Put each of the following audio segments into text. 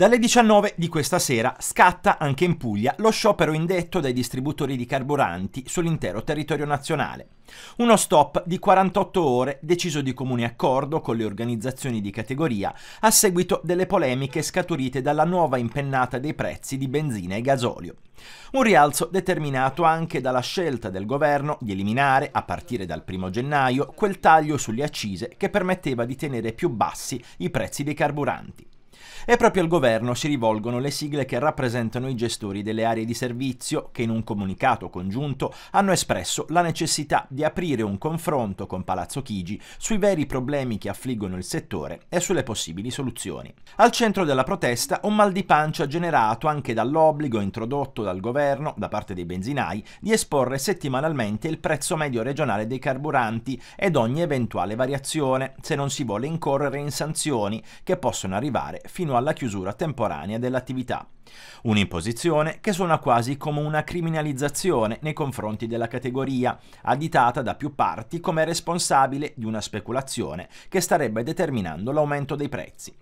Dalle 19 di questa sera scatta anche in Puglia lo sciopero indetto dai distributori di carburanti sull'intero territorio nazionale. Uno stop di 48 ore deciso di comune accordo con le organizzazioni di categoria a seguito delle polemiche scaturite dalla nuova impennata dei prezzi di benzina e gasolio. Un rialzo determinato anche dalla scelta del governo di eliminare, a partire dal 1 gennaio, quel taglio sulle accise che permetteva di tenere più bassi i prezzi dei carburanti. E proprio al governo si rivolgono le sigle che rappresentano i gestori delle aree di servizio che in un comunicato congiunto hanno espresso la necessità di aprire un confronto con Palazzo Chigi sui veri problemi che affliggono il settore e sulle possibili soluzioni. Al centro della protesta un mal di pancia generato anche dall'obbligo introdotto dal governo da parte dei benzinai di esporre settimanalmente il prezzo medio regionale dei carburanti ed ogni eventuale variazione se non si vuole incorrere in sanzioni che possono arrivare fino alla chiusura temporanea dell'attività. Un'imposizione che suona quasi come una criminalizzazione nei confronti della categoria, additata da più parti come responsabile di una speculazione che starebbe determinando l'aumento dei prezzi.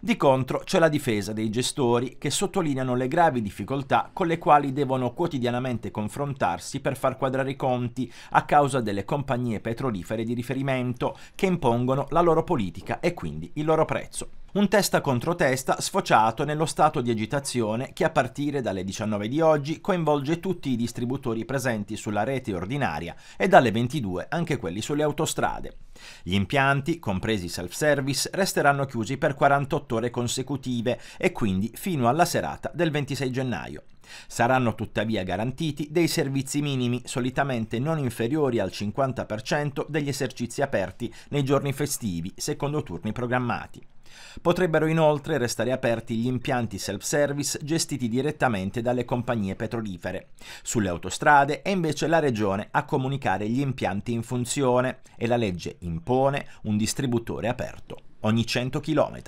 Di contro c'è la difesa dei gestori che sottolineano le gravi difficoltà con le quali devono quotidianamente confrontarsi per far quadrare i conti a causa delle compagnie petrolifere di riferimento che impongono la loro politica e quindi il loro prezzo. Un testa contro testa sfociato nello stato di agitazione che a partire dalle 19 di oggi coinvolge tutti i distributori presenti sulla rete ordinaria e dalle 22 anche quelli sulle autostrade. Gli impianti, compresi i self-service, resteranno chiusi per 48 ore consecutive e quindi fino alla serata del 26 gennaio. Saranno tuttavia garantiti dei servizi minimi, solitamente non inferiori al 50% degli esercizi aperti nei giorni festivi, secondo turni programmati. Potrebbero inoltre restare aperti gli impianti self-service gestiti direttamente dalle compagnie petrolifere. Sulle autostrade è invece la Regione a comunicare gli impianti in funzione e la legge impone un distributore aperto ogni 100 km.